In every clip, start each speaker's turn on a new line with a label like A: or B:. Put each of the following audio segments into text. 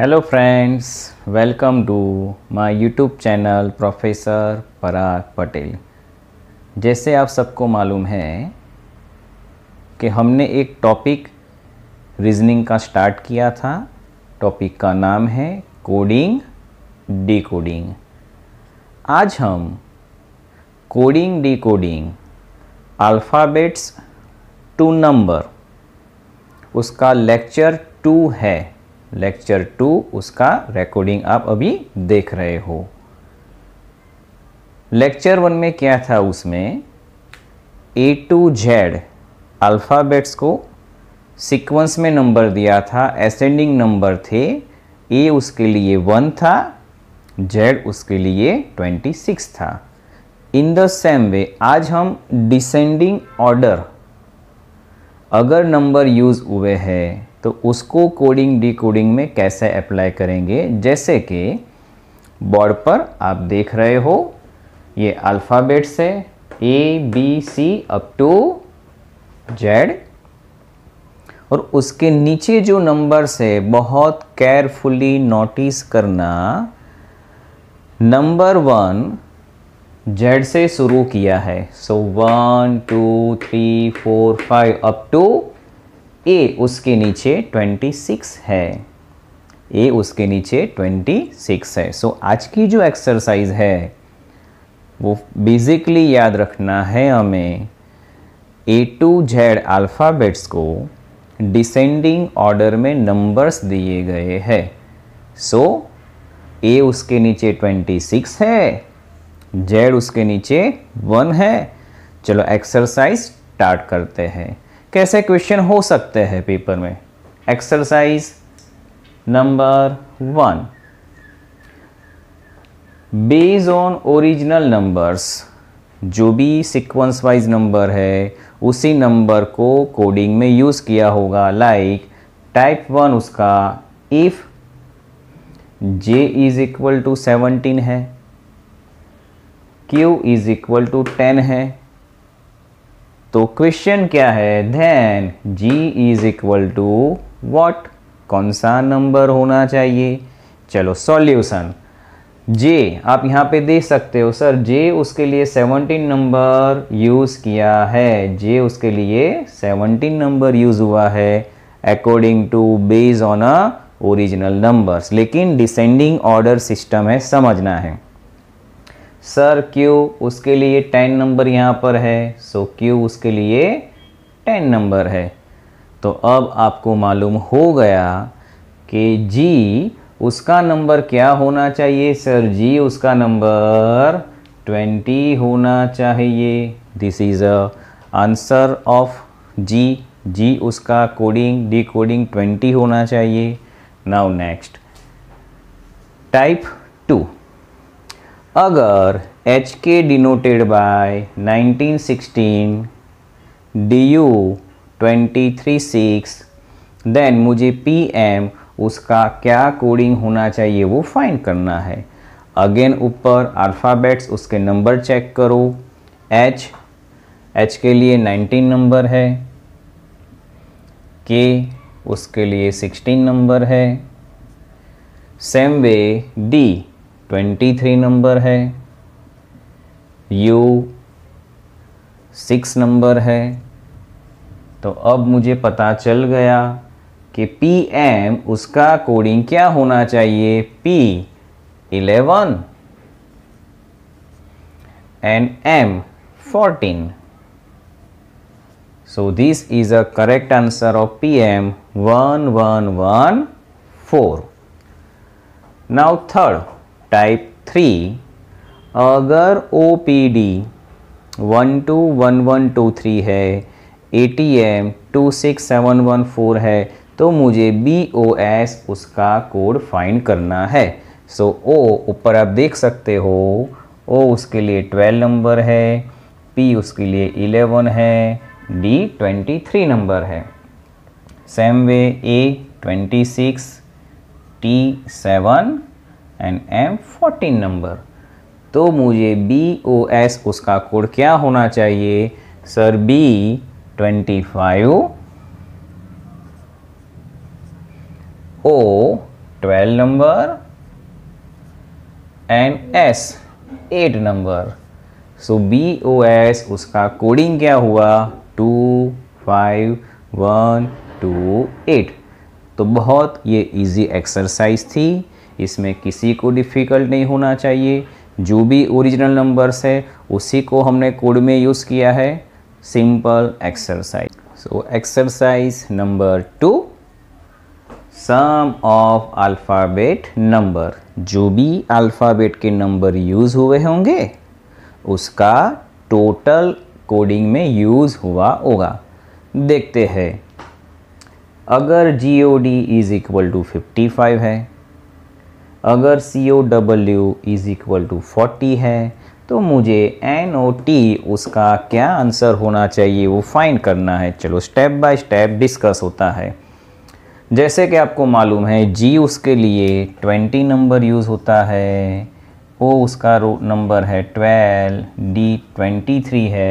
A: hello friends welcome to my YouTube channel professor Parag Patel जैसे आप सबको मालूम है कि हमने एक टॉपिक रीजनिंग का स्टार्ट किया था टॉपिक का नाम है कोडिंग डिकोडिंग आज हम coding decoding alphabets to number उसका लेक्चर टू है लेक्चर टू उसका रिकॉर्डिंग आप अभी देख रहे हो लेक्चर वन में क्या था उसमें ए टू जेड अल्फ़ाबेट्स को सीक्वेंस में नंबर दिया था एसेंडिंग नंबर थे ए उसके लिए वन था जेड उसके लिए ट्वेंटी सिक्स था इन द सेम वे आज हम डिसेंडिंग ऑर्डर अगर नंबर यूज़ हुए हैं तो उसको कोडिंग डी में कैसे अप्लाई करेंगे जैसे कि बोर्ड पर आप देख रहे हो ये अल्फ़ाबेट्स है A B C up to Z और उसके नीचे जो नंबर्स है बहुत केयरफुली नोटिस करना नंबर वन जेड से शुरू किया है so one two three four five up to A उसके नीचे 26 है ए उसके नीचे 26 है सो so, आज की जो एक्सरसाइज है वो बेसिकली याद रखना है हमें ए टू जेड अल्फ़ाबेट्स को डिसेंडिंग ऑर्डर में नंबर्स दिए गए हैं सो ए उसके नीचे 26 है जेड उसके नीचे 1 है चलो एक्सरसाइज स्टार्ट करते हैं कैसे क्वेश्चन हो सकते हैं पेपर में exercise number one based on original numbers जो भी सिक्वेंस वाइज नंबर है उसी नंबर को कोडिंग में यूज़ किया होगा लाइक टाइप वन उसका if J is equal to seventeen है Q is equal to ten है तो क्वेश्चन क्या है then G is equal to what कौन सा नंबर होना चाहिए चलो सॉल्यूशन जे आप यहाँ पे देख सकते हो सर जे उसके लिए 17 नंबर यूज़ किया है जे उसके लिए 17 नंबर यूज़ हुआ है according to based on a original numbers लेकिन डिसेंडिंग ऑर्डर सिस्टम है समझना है सर क्यू उसके लिए टेन नंबर यहाँ पर है सो क्यू उसके लिए टेन नंबर है तो अब आपको मालूम हो गया कि जी उसका नंबर क्या होना चाहिए सर जी उसका नंबर ट्वेंटी होना चाहिए this is a answer of G G उसका कोडिंग डी कोडिंग ट्वेंटी होना चाहिए नाउ नेक्स्ट टाइप टू अगर H K denoted by 1916 D U twenty three six then मुझे पी एम उसका क्या कोडिंग होना चाहिए वो फाइन करना है अगेन ऊपर अल्फ़ाबेट्स उसके नंबर चेक करो एच एच के लिए 19 नंबर है के उसके लिए 16 नंबर है same way D twenty three number है यू सिक्स नंबर है तो अब मुझे पता चल गया कि पी एम उसका कोडिंग क्या होना चाहिए P eleven and M fourteen so is a correct answer of P M one one one four now third type three अगर O P D one two one one two three है A T M two six seven one four है तो मुझे B O S उसका code find करना है सो ओ ऊपर आप देख सकते हो ओ उसके लिए ट्वेल्व नंबर है पी उसके लिए इलेवन है डी ट्वेंटी थ्री नंबर है same way A twenty six T seven and M fourteen number तो मुझे बी ओ एस उसका कोड क्या होना चाहिए sir B twenty five O twelve number and S eight number so B O S उसका coding क्या हुआ two five one two eight तो बहुत ये इजी एक्सरसाइज थी इसमें किसी को डिफ़िकल्ट नहीं होना चाहिए जो भी ओरिजिनल नंबर्स है उसी को हमने कोड में यूज़ किया है simple exercise so exercise number two sum of alphabet number जो भी अल्फ़ाबेट के नंबर यूज़ हुए होंगे उसका टोटल कोडिंग में यूज़ हुआ होगा देखते हैं अगर G O D is equal to fifty five है अगर C O W is equal to forty है तो मुझे एन ओ टी उसका क्या आंसर होना चाहिए वो फाइंड करना है चलो स्टेप बाय स्टेप डिस्कस होता है जैसे कि आपको मालूम है जी उसके लिए ट्वेंटी नंबर यूज़ होता है ओ उसका रूट नंबर है ट्वेल्व डी ट्वेंटी थ्री है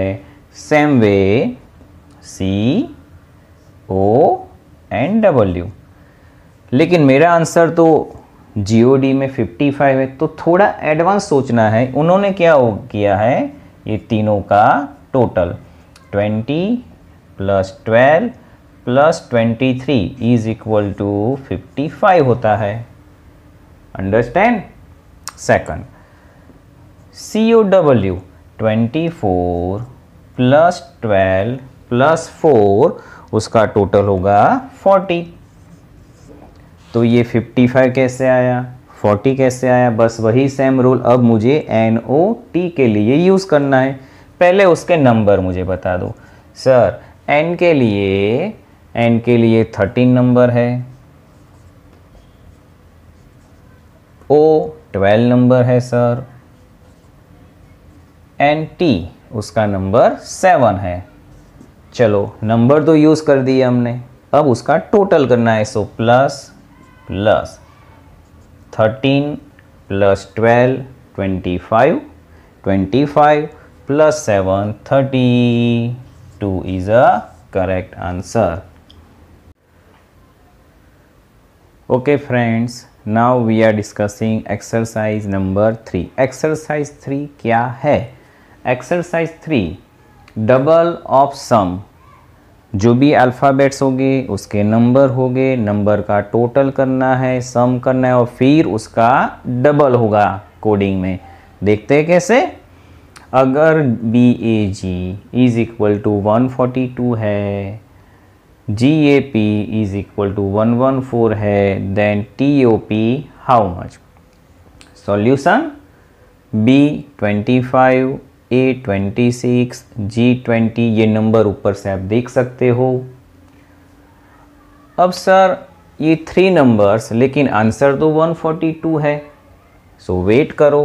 A: same way C O N W लेकिन मेरा आंसर तो जी में 55 है तो थोड़ा एडवांस सोचना है उन्होंने क्या किया है ये तीनों का total 20 plus twelve plus twenty three is equal to fifty five होता है understand second C O W twenty four plus twelve plus four उसका टोटल होगा फोर्टी तो ये 55 कैसे आया 40 कैसे आया बस वही सेम रूल अब मुझे एन ओ टी के लिए यूज़ करना है पहले उसके नंबर मुझे बता दो सर एन के लिए एन के लिए 13 नंबर है ओ 12 नंबर है सर एन टी उसका नंबर सेवन है चलो नंबर तो यूज़ कर दिए हमने अब उसका टोटल करना है so plus plus thirteen plus twelve twenty five twenty five plus seven thirty two is a correct answer okay friends now we are discussing exercise number three exercise three क्या है exercise three double of sum जो भी alphabets होंगे उसके number होंगे number का total करना है सम करना है और फिर उसका डबल होगा कोडिंग में देखते हैं कैसे अगर B A G is equal to one forty two है G A P is equal to one one four है then T O P how much solution B twenty five A twenty six G twenty ये number ऊपर से आप देख सकते हो अब सर ये थ्री नंबर्स लेकिन आंसर तो 142 है सो so, वेट करो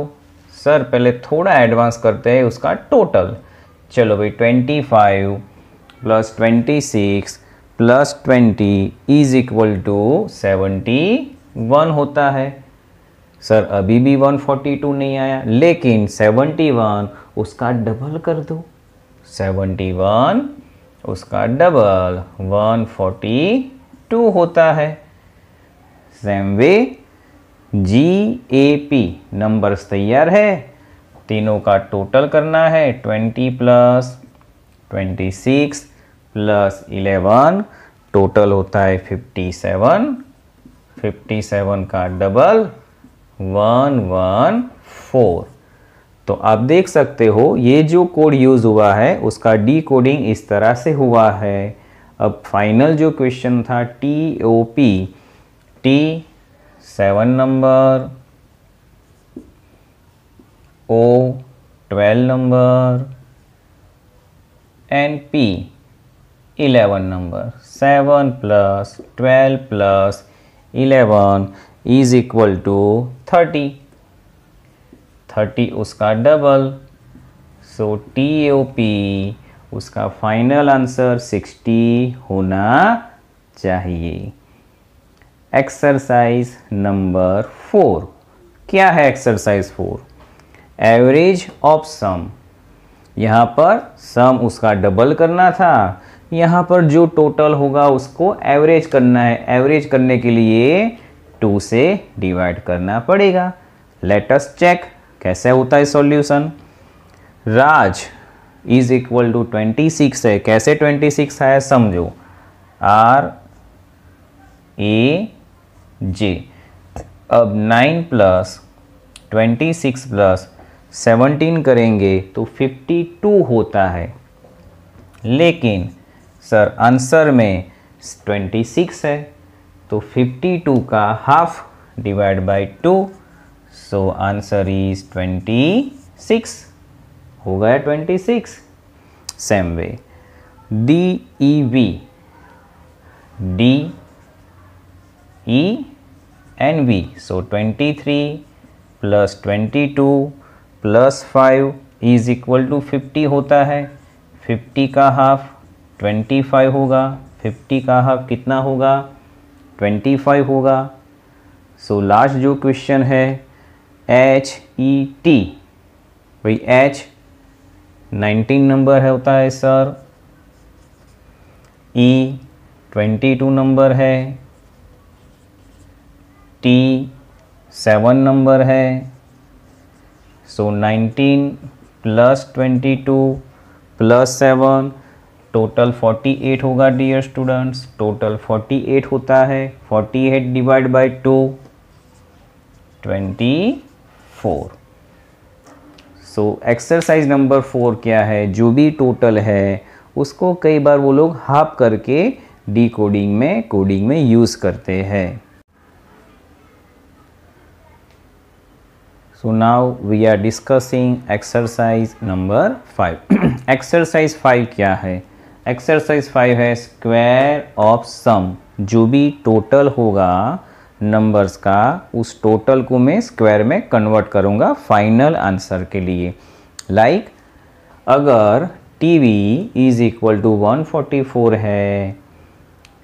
A: सर पहले थोड़ा एडवांस करते हैं उसका टोटल चलो भाई 25 plus twenty six plus twenty is equal to seventy one होता है सर अभी भी 142 नहीं आया लेकिन 71 उसका डबल कर दो 71 उसका डबल 142 होता है same way G A P numbers तैयार है तीनों का टोटल करना है 20 प्लस 26 प्लस 11 टोटल होता है 57 57 का डबल वन वन फोर तो आप देख सकते हो ये जो कोड यूज़ हुआ है उसका डीकोडिंग इस तरह से हुआ है अब फाइनल जो क्वेश्चन था T O P T seven number O twelve number and P eleven number seven plus twelve plus eleven is equal to thirty thirty उसका double so T O P उसका फाइनल आंसर सिक्सटी होना चाहिए exercise number four क्या है exercise four average of sum यहाँ पर सम उसका double करना था यहाँ पर जो टोटल होगा उसको एवरेज करना है एवरेज करने के लिए टू से डिवाइड करना पड़ेगा लेटस चेक कैसे होता है solution Raj is equal to twenty six है कैसे ट्वेंटी सिक्स है समझो आर ए जे अब nine plus twenty six plus seventeen करेंगे तो फिफ्टी टू होता है लेकिन सर आंसर में ट्वेंटी सिक्स है तो 52 का half divide by two so answer is 26 हो गया 26 same way D E V D E N V so 23 plus 22 plus 5 is equal to 50 होता है 50 का हाफ 25 होगा 50 का हाफ कितना होगा ट्वेंटी फाइव होगा सो so, लास्ट जो क्वेश्चन है एच ई टी भाई एच नाइनटीन नंबर है होता है sir E twenty two number है टी सेवन नंबर है so nineteen plus twenty two plus seven total 48 होगा डियर स्टूडेंट्स टोटल 48 होता है 48 divide by two four so exercise number four क्या है जो भी टोटल है उसको कई बार वो लोग हाफ करके डी कोडिंग में कोडिंग में यूज़ करते हैं so now we are discussing exercise number five exercise five क्या है एक्सरसाइज फाइव है स्क्वायर ऑफ सम जो भी टोटल होगा नंबर्स का उस टोटल को मैं स्क्वायर में कन्वर्ट करूँगा फाइनल आंसर के लिए लाइक like, अगर T V is equal to one forty four है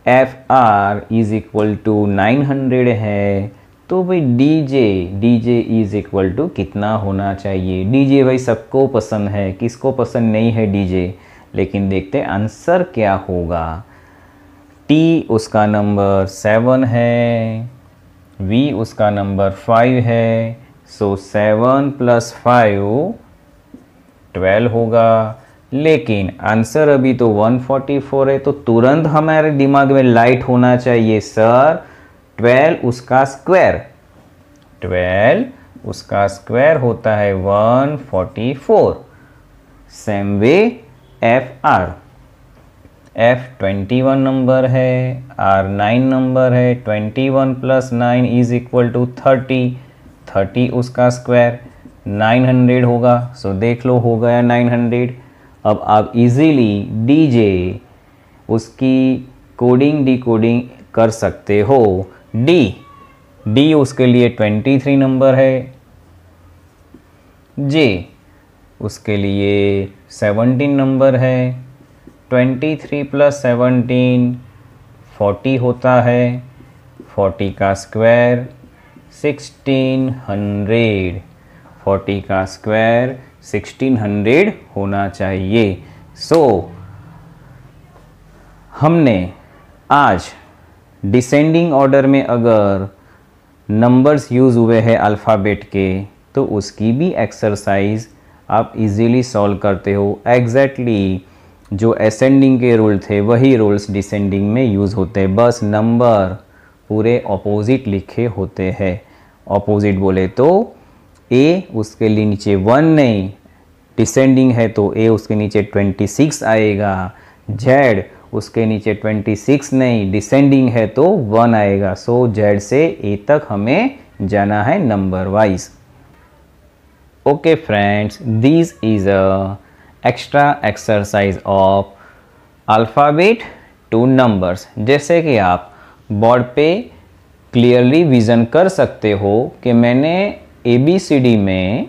A: F R is equal to nine hundred है तो भाई D J D J is equal to कितना होना चाहिए डी जे भाई सबको पसंद है किसको पसंद नहीं है डी जे लेकिन देखते हैं आंसर क्या होगा टी उसका नंबर सेवन है वी उसका नंबर फाइव है so seven plus five twelve होगा लेकिन आंसर अभी तो 144 है तो तुरंत हमारे दिमाग में लाइट होना चाहिए सर 12 उसका स्क्वायर 12 उसका स्क्वायर होता है 144 same way F R F twenty one number है आर नाइन नंबर है twenty one plus nine is equal to thirty thirty उसका स्क्वायर नाइन हंड्रेड होगा सो so देख लो हो गया नाइन हंड्रेड अब आप इजीली डीजे उसकी कोडिंग डिकोडिंग कर सकते हो डी डी उसके लिए ट्वेंटी थ्री नंबर है जे उसके लिए सेवनटीन नंबर है twenty three plus seventeen forty होता है फोर्टी का स्क्वायर सिक्सटीन हंड्रेड फोर्टी का स्क्वायर सिक्सटीन हंड्रेड होना चाहिए सो so, हमने आज डिसेंडिंग ऑर्डर में अगर नंबर्स यूज़ हुए हैं अल्फ़ाबेट के तो उसकी भी एक्सरसाइज आप इजीली सॉल्व करते हो एग्जैक्टली exactly जो असेंडिंग के रूल थे वही रूल्स डिसेंडिंग में यूज़ होते हैं बस नंबर पूरे ऑपोजिट लिखे होते हैं ऑपोजिट बोले तो ए उसके लिए नीचे वन नहीं डिसेंडिंग है तो ए उसके नीचे ट्वेंटी सिक्स आएगा जेड उसके नीचे ट्वेंटी सिक्स नहीं डिसेंडिंग है तो वन आएगा सो so, जेड से ए तक हमें जाना है number wise okay friends this is a extra exercise of alphabet to numbers जैसे कि आप बोर्ड पे क्लियरली विजन कर सकते हो कि मैंने ए बी सी डी में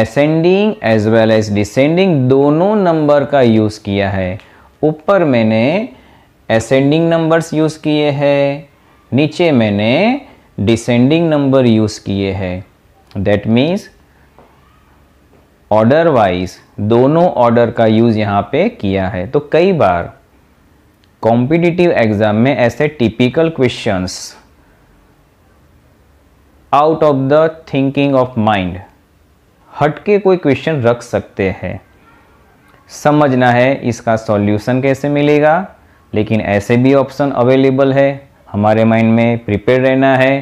A: ascending as well as descending दोनों नंबर का यूज़ किया है ऊपर मैंने असेंडिंग नंबर्स यूज़ किए हैं नीचे मैंने डिसेंडिंग नंबर यूज़ किए हैं दैट मीन्स ऑर्डर वाइज दोनों ऑर्डर का यूज़ यहाँ पे किया है तो कई बार कॉम्पिटिटिव एग्ज़ाम में ऐसे typical questions out of the thinking of mind हटके कोई क्वेश्चन रख सकते हैं समझना है इसका सॉल्यूशन कैसे मिलेगा लेकिन ऐसे भी ऑप्शन अवेलेबल है हमारे माइंड में प्रिपेयर रहना है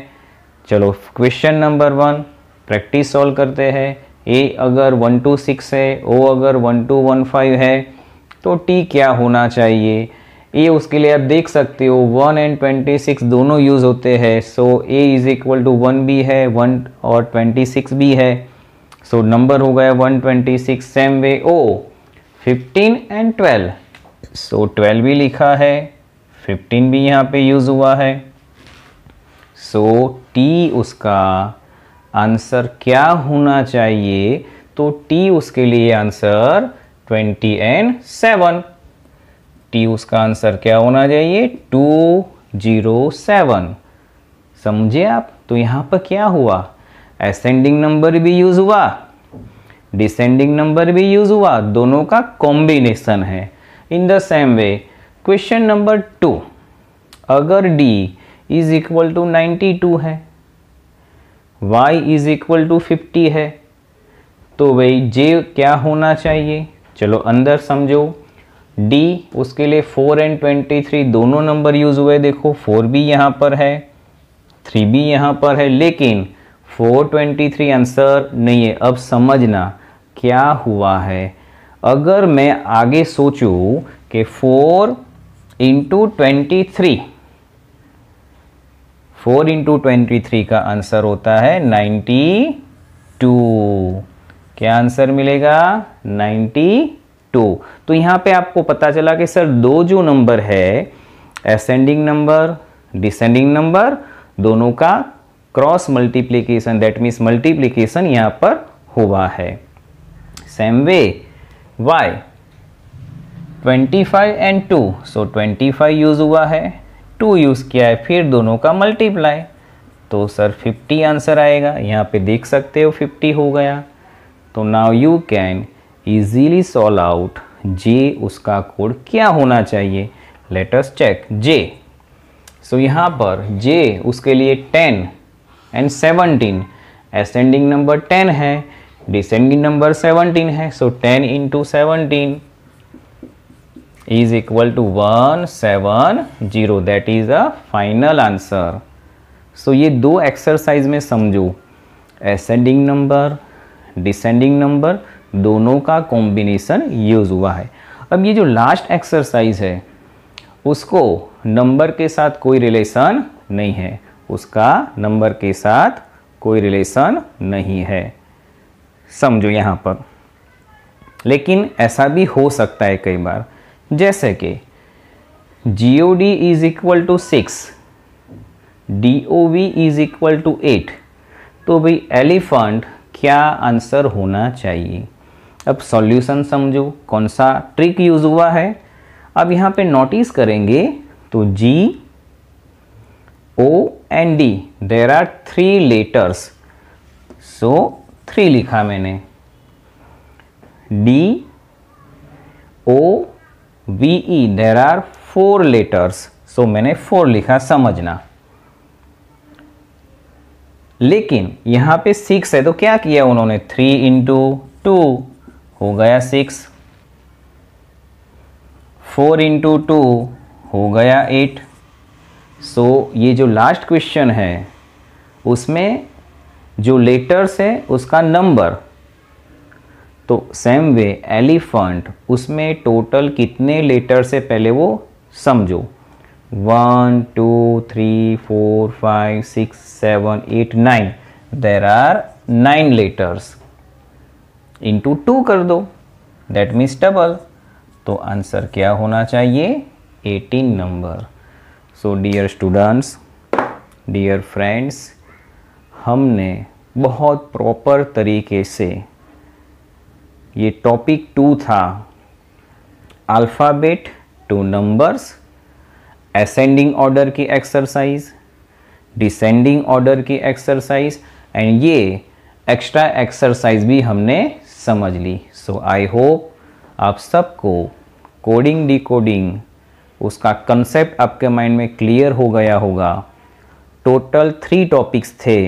A: चलो question number one practice solve करते हैं ए अगर वन टू सिक्स है ओ अगर वन टू वन फाइव है तो टी क्या होना चाहिए ए उसके लिए आप देख सकते हो वन एंड ट्वेंटी सिक्स दोनों यूज़ होते हैं so A is equal to one भी है वन और ट्वेंटी सिक्स भी है सो so, नंबर हो गया one twenty six same way O fifteen and twelve so twelve भी लिखा है फिफ्टीन भी यहाँ पे यूज़ हुआ है सो so, टी उसका आंसर क्या होना चाहिए तो टी उसके लिए आंसर 20 एंड 7 टी उसका आंसर क्या होना चाहिए टू जीरो सेवन समझे आप तो यहाँ पर क्या हुआ असेंडिंग नंबर भी यूज हुआ डिसेंडिंग नंबर भी यूज हुआ दोनों का कॉम्बिनेशन है in the same way question number two अगर D is equal to ninety two है y is equal to fifty है तो भाई j क्या होना चाहिए चलो अंदर समझो d उसके लिए फोर एंड ट्वेंटी थ्री दोनों नंबर यूज हुए देखो फोर भी यहाँ पर है थ्री भी यहाँ पर है लेकिन फोर ट्वेंटी थ्री आंसर नहीं है अब समझना क्या हुआ है अगर मैं आगे सोचूं कि four into twenty three four into twenty three का आंसर होता है नाइन्टी टू क्या आंसर मिलेगा नाइन्टी टू तो यहाँ पे आपको पता चला कि सर दो जो नंबर है असेंडिंग नंबर डिसेंडिंग नंबर दोनों का cross multiplication that means multiplication यहाँ पर हुआ है same way Y 25 and 2 so so 25 use हुआ है टू यूज़ किया है फिर दोनों का मल्टीप्लाई तो सर 50 आंसर आएगा यहाँ पे देख सकते हो 50 हो गया तो now you can easily solve out J उसका कोड क्या होना चाहिए लेटस चेक जे सो यहाँ पर जे उसके लिए 10 एंड 17 असेंडिंग नंबर 10 है डिसेंडिंग नंबर 17 है so so 10 into seventeen is equal to one seven zero that is a final answer so ये दो एक्सरसाइज में समझो एसेंडिंग नंबर डिसेंडिंग नंबर दोनों का कॉम्बिनेशन यूज हुआ है अब ये जो लास्ट एक्सरसाइज है उसको नंबर के साथ कोई रिलेशन नहीं है उसका नंबर के साथ कोई रिलेशन नहीं है समझो यहाँ पर लेकिन ऐसा भी हो सकता है कई बार जैसे कि G O D is equal to six D O V is equal to eight तो भाई एलिफेंट क्या आंसर होना चाहिए अब सॉल्यूशन समझो कौन सा ट्रिक यूज हुआ है अब यहाँ पे नोटिस करेंगे तो G O and D there are three letters so three लिखा मैंने D O V E there are four letters so मैंने फोर लिखा समझना लेकिन यहां पे सिक्स है तो क्या किया उन्होंने थ्री इंटू टू हो गया सिक्स फोर इंटू टू हो गया एट सो so, ये जो लास्ट क्वेश्चन है उसमें जो लेटर्स है उसका नंबर तो सेम वे एलिफेंट उसमें टोटल कितने लेटर से पहले वो समझो one two three four five six seven eight nine there are nine letters into two कर दो दैट मीन्स डबल तो आंसर क्या होना चाहिए eighteen number so dear students dear friends हमने बहुत प्रॉपर तरीके से ये टॉपिक टू था alphabet to numbers ascending order की एक्सरसाइज डिसेंडिंग ऑर्डर की एक्सरसाइज एंड ये एक्स्ट्रा एक्सरसाइज भी हमने समझ ली सो आई होप आप सबको कोडिंग डिकोडिंग उसका कंसेप्ट आपके माइंड में क्लियर हो गया होगा टोटल थ्री टॉपिक्स थे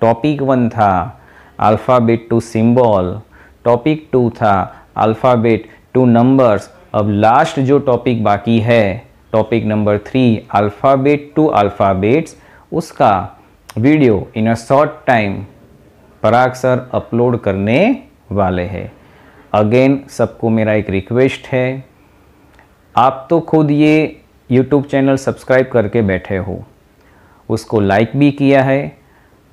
A: टॉपिक वन था alphabet to symbol topic two था अल्फ़ाबेट टू नंबर्स अब लास्ट जो टॉपिक बाकी है topic number three alphabet to alphabets उसका video in a short time Parag sir upload करने वाले हैं अगेन सबको मेरा एक रिक्वेस्ट है आप तो खुद ये यूट्यूब चैनल सब्सक्राइब करके बैठे हो उसको लाइक भी किया है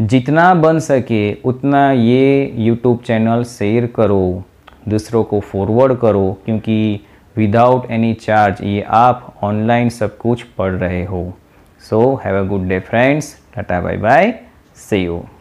A: जितना बन सके उतना ये यूट्यूब चैनल शेयर करो दूसरों को फॉरवर्ड करो क्योंकि विदाउट एनी चार्ज ये आप ऑनलाइन सब कुछ पढ़ रहे हो so have a good day friends tata bye bye see you